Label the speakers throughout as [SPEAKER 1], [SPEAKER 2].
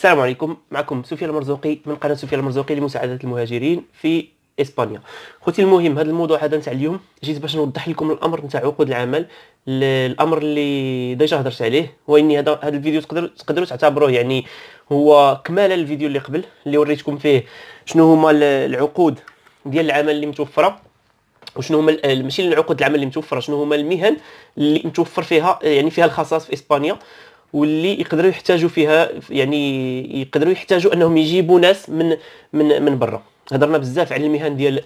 [SPEAKER 1] السلام عليكم معكم سفيان المرزوقي من قناه سفيان المرزوقي لمساعده المهاجرين في اسبانيا خوتي المهم هذا الموضوع هذا نتاع اليوم جيت باش نوضح لكم الامر نتاع عقود العمل الامر اللي ديجا هضرت عليه هو اني هذا هذا الفيديو تقدر تقدروا تعتبروه يعني هو كمال الفيديو اللي قبل اللي وريتكم فيه شنو هما العقود ديال العمل اللي متوفره وشنو هما ماشي العقود العمل اللي متوفره شنو هما المهن اللي متوفر فيها يعني فيها الخصائص في اسبانيا واللي يقدروا يحتاجوا فيها يعني يقدروا يحتاجوا انهم يجيبوا ناس من من من برا هضرنا بزاف على المهن ديال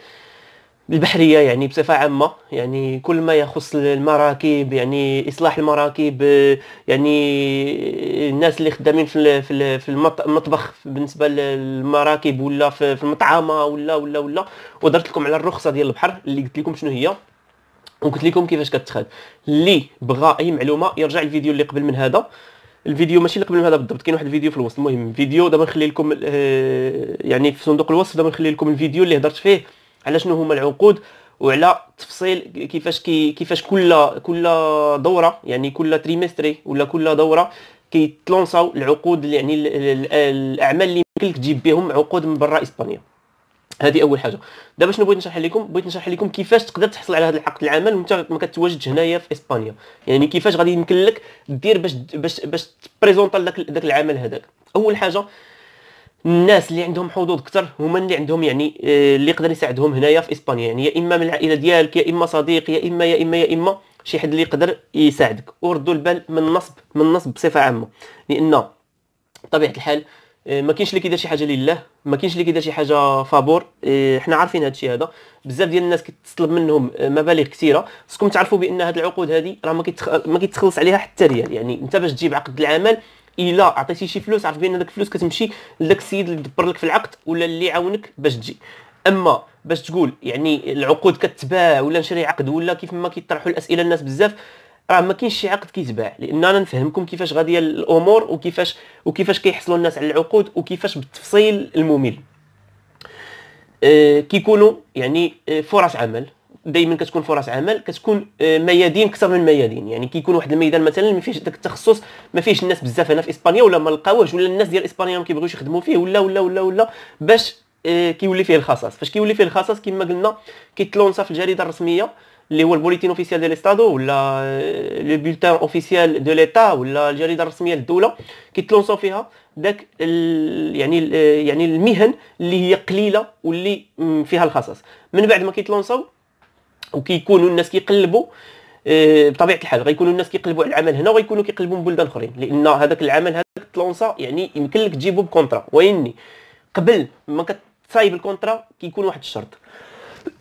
[SPEAKER 1] البحريه يعني بصفه عامه يعني كل ما يخص المراكب يعني اصلاح المراكب يعني الناس اللي خدامين في في المطبخ بالنسبه للمراكب ولا في المطعمه ولا ولا ولا ودرت لكم على الرخصه ديال البحر اللي قلت لكم شنو هي وقلت لكم كيفاش كتخاد اللي بغى اي معلومه يرجع الفيديو اللي قبل من هذا الفيديو ماشي اللي قبل هذا بالضبط كاين واحد الفيديو في الوسط المهم فيديو دابا نخلي لكم آه، يعني في صندوق الوصف دابا نخلي لكم الفيديو اللي هضرت فيه على شنو هما العقود وعلى تفصيل كيفاش كي كيفاش كل كل دوره يعني كل تريمستري ولا كل دوره كيتلونساو العقود يعني الاعمال اللي يمكن تجيب بهم عقود من برا اسبانيا هذه اول حاجه دابا شنو بغيت نشرح لكم بغيت نشرح لكم كيفاش تقدر تحصل على هذا العقد العمل وانت ما كتواجدش هنايا في اسبانيا يعني كيفاش غادي يمكن لك دير باش باش باش تبريزونطا داك داك العمل هذاك اول حاجه الناس اللي عندهم حظوظ اكثر هما اللي عندهم يعني آه، اللي يقدر يساعدهم هنايا في اسبانيا يعني يا اما من العائله ديالك يا اما صديق يا اما يا اما يا اما شي حد اللي يقدر يساعدك وردوا البال من النصب من النصب بصفه عامه لان بطبيعه الحال إيه، ما كاينش اللي كيدير شي حاجه لله ما كاينش اللي كيدير شي حاجه فابور إيه، حنا عارفين هذا الشيء هذا بزاف ديال الناس كتطلب منهم مبالغ كثيره خصكم تعرفوا بان هذه العقود هذه راه ما ما كيتخلص عليها حتى ريال يعني انت باش تجيب عقد العمل الا عطيتي شي فلوس عارف بان داك الفلوس كتمشي لذاك السيد اللي دبر لك في العقد ولا اللي عاونك باش تجي اما باش تقول يعني العقود كتباع ولا نشري عقد ولا كيف ما كيطرحوا الاسئله الناس بزاف راه ما كاينش شي عقد كيتباع لان انا نفهمكم كيفاش غاديه الامور وكيفاش وكيفاش كيحصلوا الناس على العقود وكيفاش بالتفصيل الممل آه، كيكونوا يعني آه، فرص عمل دائما كتكون فرص عمل كتكون آه، ميادين اكثر من ميادين يعني كيكون واحد الميدان مثلا ما فيهش داك التخصص ما فيهش الناس بزاف هنا في اسبانيا ولا ما لقاوهش ولا الناس ديال اسبانيا ما كيبغيوش يخدموا فيه ولا ولا ولا ولا باش كيولي فيه الخصاص فاش كيولي فيه الخصاص كما قلنا كيتلونصا في الجريده الرسميه اللي هو البوليتين اوفيسيال ديال ستادو ولا آه، لو بولتان اوفيسيال دو ليتا ولا الجريده الرسميه للدوله كيتلونسو فيها داك يعني آه، يعني المهن اللي هي قليله واللي فيها الخصص من بعد ما كيتلونساو وكيكونوا الناس كيقلبوا آه، بطبيعه الحال غيكونوا الناس كيقلبوا على العمل هنا وغيكونوا كيقلبوا من بلدان اخرين لان هذاك العمل هذاك تلونسا يعني يمكن لك تجيبو بكونترا ويني قبل ما كتصايب الكونترا كيكون واحد الشرط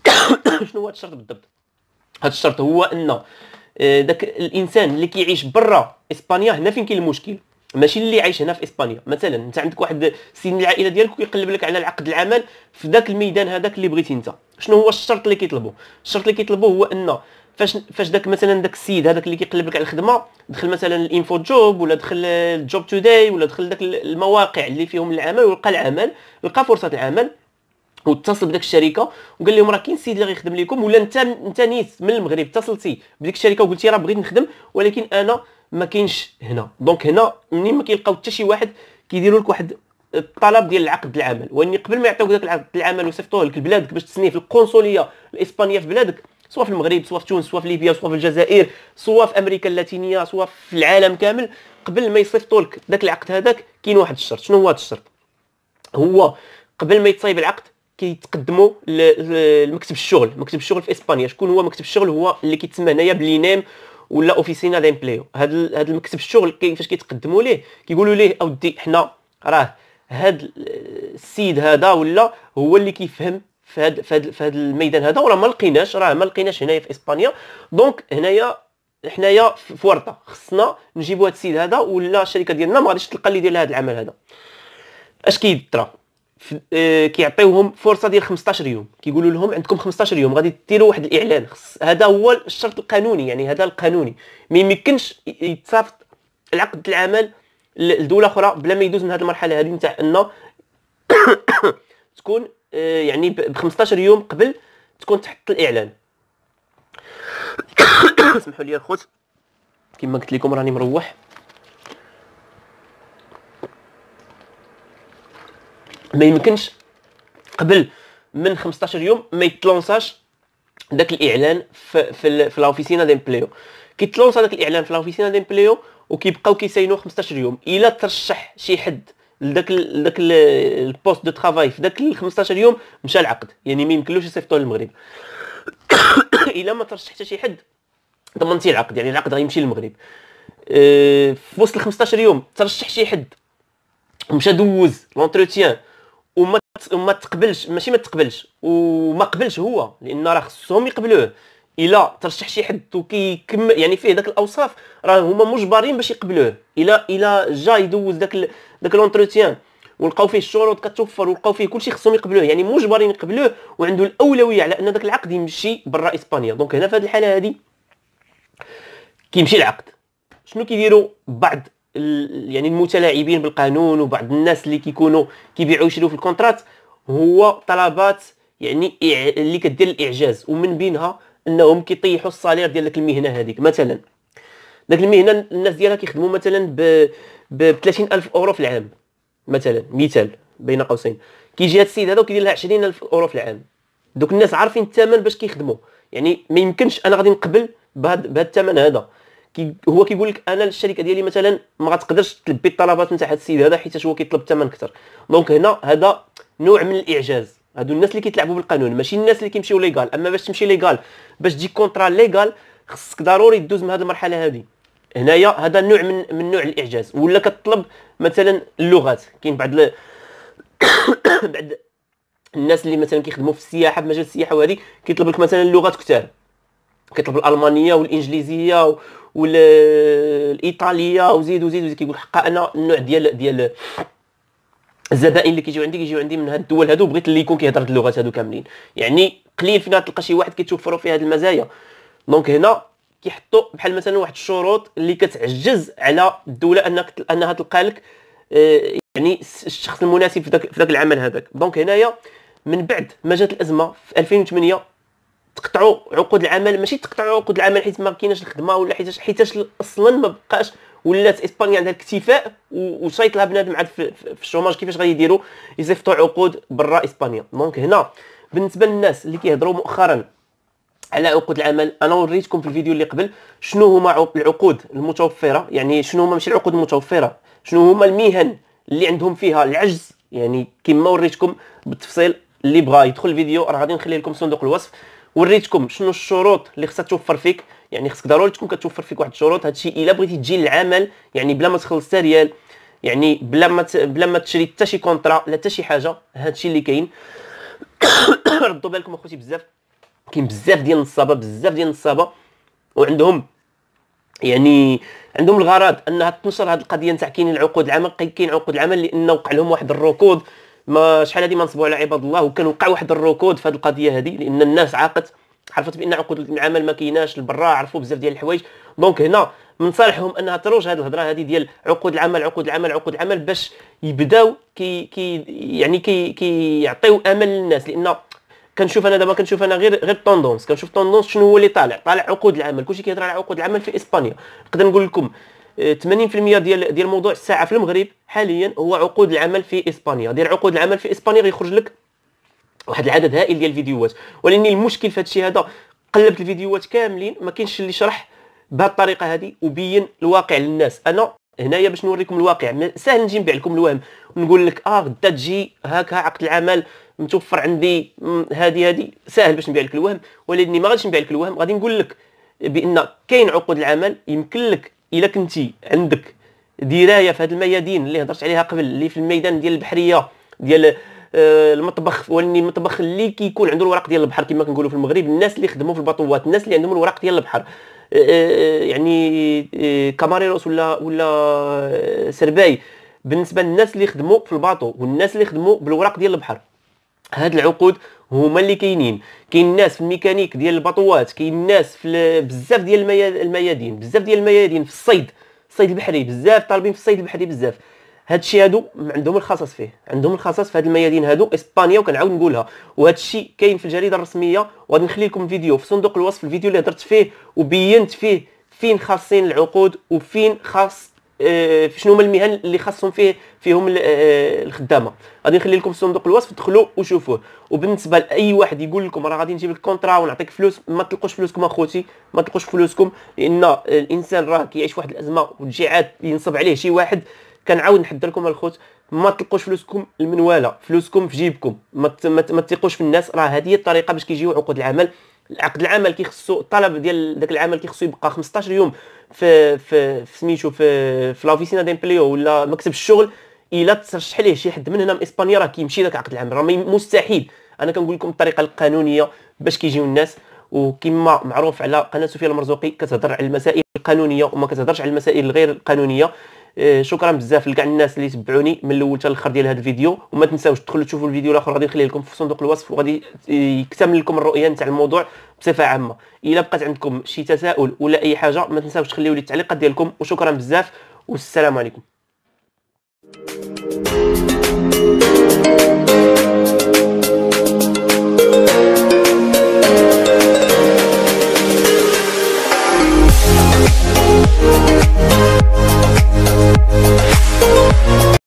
[SPEAKER 1] شنو هو الشرط بالضبط هذا الشرط هو ان آه، داك الانسان اللي كيعيش برا اسبانيا هنا فين كاين المشكل ماشي اللي عايش هنا في اسبانيا مثلا انت عندك واحد سن العائله ديالك ويقلب لك على العقد العمل في ذاك الميدان هذاك اللي بغيتي انت شنو هو الشرط اللي كيطلبوه الشرط اللي كيطلبوه هو ان فاش فاش داك مثلا داك السيد هذاك اللي كيقلب لك على الخدمه دخل مثلا الانفو جوب ولا دخل الجوب توداي ولا دخل داك المواقع اللي فيهم العمل ولقى العمل لقى فرصه العمل واتصل بداك الشركه وقال لهم راه كاين سيد اللي غيخدم لكم ولا انت انت نيت من المغرب اتصلتي بديك الشركه وقلتي راه بغيت نخدم ولكن انا ما كاينش هنا دونك هنا منين ما كيلقاو حتى شي واحد كيديروا لك واحد الطلب ديال العقد العمل واني قبل ما يعطيوك داك العقد العمل ويصيفطوه لك لبلادك باش تسنيه في القنصليه الاسبانيه في بلادك سواء في المغرب سواء في تونس سواء في ليبيا سواء في الجزائر سواء في امريكا اللاتينيه سواء في العالم كامل قبل ما يصيفطوا لك داك العقد هذاك كاين واحد الشرط شنو هو هذا الشرط هو قبل ما يتصايب العقد كيتقدموا لمكتب الشغل مكتب الشغل في اسبانيا شكون هو مكتب الشغل هو اللي كيتسمى هنايا بلينام ولا اوفيسينا ديمبليو هاد هاد المكتب الشغل كيفاش كيتقدموا ليه كيقولوا ليه اودي حنا راه هاد السيد هذا ولا هو اللي كيفهم في هاد في هاد, في هاد الميدان هذا وراه ما لقيناش راه ما لقيناش هنايا في اسبانيا دونك هنايا حنايا في ورطه خصنا نجيبوا هاد السيد هذا ولا الشركه ديالنا ما غاديش تلقى اللي ديال هاد العمل هذا اش كيدرى آه، كيعطيوهم فرصه ديال 15 يوم كيقولوا لهم عندكم 15 يوم غادي ديروا واحد الاعلان هذا هو الشرط القانوني يعني هذا القانوني ما يمكنش يتصافط العقد العمل لدوله اخرى بلا ما يدوز من هذه المرحله هذه نتاع انه تكون آه، يعني ب 15 يوم قبل تكون تحط الاعلان اسمحوا لي الخوت كما قلت لكم راني مروح ما يمكنش قبل من 15 يوم ما يتلونساش داك الاعلان في في, في بليو كي تلونسا داك الاعلان في لافيسينا لاوفيسينا بليو وكيبقاو كيساينو 15 يوم الا ترشح شي حد لذاك لذاك البوست دو ترافاي في داك 15 يوم مشى العقد يعني ما يمكنلوش يصيفطوه للمغرب الا ما ترشح حتى شي حد ضمنتي العقد يعني العقد غيمشي للمغرب أه، في وسط ال 15 يوم ترشح شي حد مشى دوز لونتروتيان وما تقبلش ماشي ما تقبلش وما قبلش هو لان راه خصهم يقبلوه الا ترشح شي حد وكيكمل يعني فيه داك الاوصاف راه هما مجبرين باش يقبلوه الا الا جا يدوز داك داك لونتروتيان ولقاو فيه الشروط كتوفر ولقاو فيه كلشي خصهم يقبلوه يعني مجبرين يقبلوه وعنده الاولويه على ان داك العقد يمشي برا اسبانيا دونك هنا في هذه الحاله هذه كيمشي العقد شنو كيديروا بعض يعني المتلاعبين بالقانون وبعض الناس اللي كيكونوا كيبيعوا ويشريو في الكونترات هو طلبات يعني اللي كدير الاعجاز ومن بينها انهم كيطيحوا الصالير ديال ديك المهنه هذيك مثلا داك المهنه الناس ديالها كيخدموا مثلا ب ب 30000 اورو في العام مثلا مثال بين قوسين كيجي هذا السيد هذا وكيدير لها 20000 اورو في العام دوك الناس عارفين الثمن باش كيخدموا يعني ما يمكنش انا غادي نقبل بهذا الثمن هذا هو كيقول لك انا الشركه ديالي مثلا ما غتقدرش تلبي الطلبات نتاع هذا السيد هذا حيت هو كيطلب الثمن اكثر دونك هنا هذا نوع من الاعجاز هادو الناس اللي كيتلعبوا بالقانون ماشي الناس اللي كيمشيو ليغال اما باش تمشي ليغال باش تجي كونترا ليغال خصك ضروري دوز من هذه المرحله هذه هنايا هذا نوع من من نوع الاعجاز ولا كتطلب مثلا اللغات كاين بعض ال... بعض الناس اللي مثلا كيخدموا في السياحه في مجال السياحه وهذه كيطلب لك مثلا اللغات كثار كيطلب الالمانيه والانجليزيه والايطاليه وزيد وزيد وزيد كيقول حقا انا النوع ديال ديال الزبائن اللي كيجيو عندي كيجيو عندي من هاد الدول هادو بغيت اللي يكون كيهضر هاد اللغات هادو كاملين يعني قليل فينا تلقى شي واحد كيتوفروا فيه هاد المزايا دونك هنا كيحطوا بحال مثلا واحد الشروط اللي كتعجز على الدوله انك انها تلقى لك آه، يعني الشخص المناسب في ذاك العمل هذاك دونك هنايا من بعد ما جات الازمه في 2008 تقطعوا عقود العمل ماشي تقطعوا عقود العمل حيت ما كايناش الخدمه ولا حيت حيت اصلا ما بقاش ولات اسبانيا عندها الاكتفاء وصايت لها بنادم عاد في, الشوماج كيفاش غادي يديروا يزيفطوا عقود برا اسبانيا دونك هنا بالنسبه للناس اللي كيهضروا مؤخرا على عقود العمل انا وريتكم في الفيديو اللي قبل شنو هما العقود المتوفره يعني شنو هما ماشي العقود المتوفره شنو هما المهن اللي عندهم فيها العجز يعني كما وريتكم بالتفصيل اللي بغى يدخل الفيديو راه غادي نخلي لكم صندوق الوصف وريتكم شنو الشروط اللي خصها توفر فيك يعني خصك ضروري تكون كتوفر فيك واحد الشروط هادشي الا بغيتي تجي للعمل يعني بلا ما تخلص حتى ريال يعني بلا ما بلا ما تشري حتى شي كونطرا لا حتى شي حاجه هادشي اللي كاين ردوا بالكم اخوتي بزاف كاين بزاف ديال النصابه بزاف ديال النصابه وعندهم يعني عندهم الغرض انها تنشر هذه القضيه نتاع كاين العقود العمل كاين عقود العمل لان وقع لهم واحد الركود ما شحال هذه ما نصبوا على عباد الله وكان وقع واحد الركود في هذه القضيه هذه لان الناس عاقت عرفت بان عقود العمل ما كايناش البرا عرفوا بزاف ديال الحوايج دونك هنا من صالحهم انها تروج هذه الهضره هذه ديال عقود العمل عقود العمل عقود العمل باش يبداو كي كي يعني كي كيعطيو امل للناس لان كنشوف انا دابا كنشوف انا غير غير طوندونس كنشوف طوندونس شنو هو اللي طالع طالع عقود العمل كلشي كيهضر على عقود العمل في اسبانيا نقدر نقول لكم 80% ديال ديال موضوع الساعه في المغرب حاليا هو عقود العمل في اسبانيا ديال عقود العمل في اسبانيا غيخرج لك واحد العدد هائل ديال الفيديوهات ولاني المشكل في هذا هذا قلبت الفيديوهات كاملين ما كاينش اللي شرح بهذه الطريقه هذه وبين الواقع للناس انا هنايا باش نوريكم الواقع سهل نجي نبيع لكم الوهم ونقول لك اه غدا تجي هاك عقد العمل متوفر عندي هادي هادي ساهل باش نبيع لك الوهم ولكني ما غاديش نبيع لك الوهم غادي نقول لك بان كاين عقود العمل يمكن لك الا كنتي عندك درايه في هاد الميادين اللي هضرت عليها قبل اللي في الميدان ديال البحريه ديال آه، المطبخ ولني المطبخ اللي كيكون عنده الورق ديال البحر كما كنقولوا في المغرب الناس اللي خدموا في البطوات الناس اللي عندهم الورق ديال البحر آه، آه، يعني كاماريروس ولا ولا سرباي بالنسبه للناس اللي خدموا في الباطو والناس اللي خدموا بالوراق ديال البحر هاد العقود هما اللي كاينين كاين الناس في الميكانيك ديال البطوات كاين الناس في بزاف ديال الميادين بزاف ديال الميادين في الصيد الصيد البحري بزاف طالبين في الصيد البحري بزاف هادشي هادو عندهم الخصص فيه عندهم الخصص في هاد الميادين هادو اسبانيا وكنعاود نقولها وهادشي كاين في الجريده الرسميه وغادي نخلي لكم فيديو في صندوق الوصف الفيديو اللي هضرت فيه وبينت فيه فين خاصين العقود وفين خاص آه، شنو هما المهن اللي خاصهم فيه فيهم آه، آه، الخدامه غادي نخلي لكم صندوق الوصف دخلوا وشوفوه وبالنسبه لاي واحد يقول لكم راه غادي نجيب لك كونطرا ونعطيك فلوس ما تلقوش فلوسكم اخوتي ما تلقوش فلوسكم لان الانسان راه كيعيش واحد الازمه وتجي عاد ينصب عليه شي واحد كنعاود نحذر لكم الخوت ما تلقوش فلوسكم المنواله فلوسكم في جيبكم ما ما تثقوش في الناس راه هذه هي الطريقه باش كيجيو عقود العمل العقد العمل كيخصو الطلب ديال داك العمل كيخصو يبقى 15 يوم في في, سميتو في في لافيسينا ديمبليو ولا مكتب الشغل الا ترشح ليه شي حد من هنا من اسبانيا راه كيمشي داك عقد العمل راه مستحيل انا كنقول لكم الطريقه القانونيه باش كيجيو الناس وكما معروف على قناه سفيان المرزوقي كتهضر على المسائل القانونيه وما كتهضرش على المسائل الغير قانونيه إيه، شكرا بزاف لكاع الناس اللي تبعوني من الاول حتى الاخر ديال هذا الفيديو وما تنساوش تدخلوا تشوفوا الفيديو الاخر غادي نخليه لكم في صندوق الوصف وغادي يكتمل لكم الرؤيه نتاع الموضوع بصفه عامه الا بقات عندكم شي تساؤل ولا اي حاجه ما تنساوش تخليوا لي التعليقات ديالكم وشكرا بزاف والسلام عليكم you